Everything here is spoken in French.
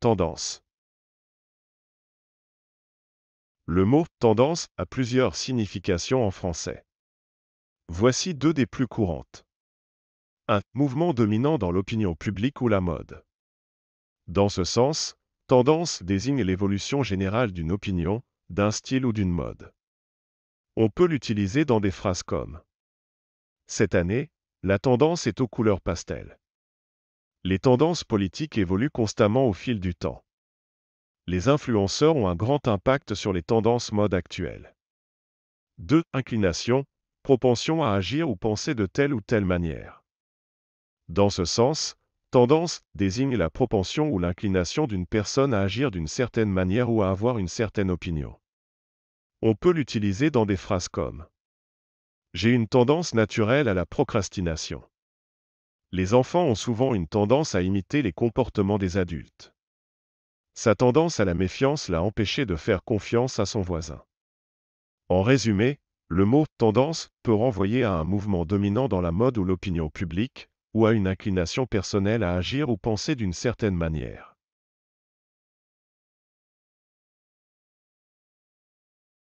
Tendance. Le mot tendance a plusieurs significations en français. Voici deux des plus courantes. Un Mouvement dominant dans l'opinion publique ou la mode. Dans ce sens, tendance désigne l'évolution générale d'une opinion, d'un style ou d'une mode. On peut l'utiliser dans des phrases comme ⁇ Cette année, la tendance est aux couleurs pastel. Les tendances politiques évoluent constamment au fil du temps. Les influenceurs ont un grand impact sur les tendances mode actuelles. 2. Inclination, propension à agir ou penser de telle ou telle manière. Dans ce sens, tendance désigne la propension ou l'inclination d'une personne à agir d'une certaine manière ou à avoir une certaine opinion. On peut l'utiliser dans des phrases comme ⁇ J'ai une tendance naturelle à la procrastination ⁇ les enfants ont souvent une tendance à imiter les comportements des adultes. Sa tendance à la méfiance l'a empêché de faire confiance à son voisin. En résumé, le mot tendance peut renvoyer à un mouvement dominant dans la mode ou l'opinion publique, ou à une inclination personnelle à agir ou penser d'une certaine manière.